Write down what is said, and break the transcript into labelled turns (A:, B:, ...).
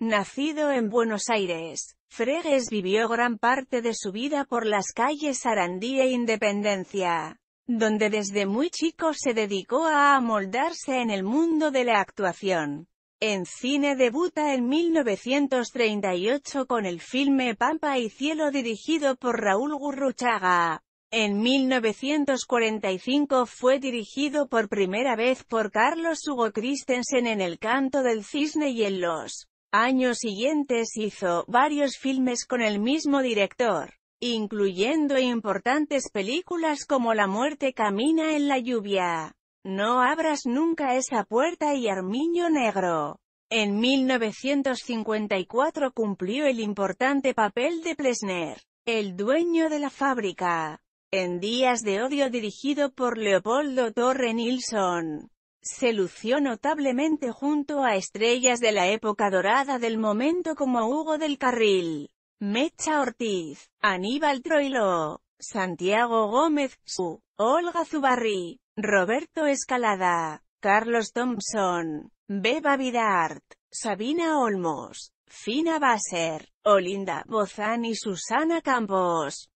A: Nacido en Buenos Aires, Fregues vivió gran parte de su vida por las calles Arandía e Independencia, donde desde muy chico se dedicó a amoldarse en el mundo de la actuación. En cine debuta en 1938 con el filme Pampa y Cielo dirigido por Raúl Gurruchaga. En 1945 fue dirigido por primera vez por Carlos Hugo Christensen en El canto del cisne y en Los Años siguientes hizo varios filmes con el mismo director, incluyendo importantes películas como La muerte camina en la lluvia, No abras nunca esa puerta y Armiño Negro. En 1954 cumplió el importante papel de Plesner, el dueño de la fábrica, en Días de Odio dirigido por Leopoldo Torre Nilsson. Se lució notablemente junto a estrellas de la época dorada del momento como Hugo del Carril, Mecha Ortiz, Aníbal Troilo, Santiago Gómez, Su, Olga Zubarri, Roberto Escalada, Carlos Thompson, Beba Vidart, Sabina Olmos, Fina Basser, Olinda Bozán y Susana Campos.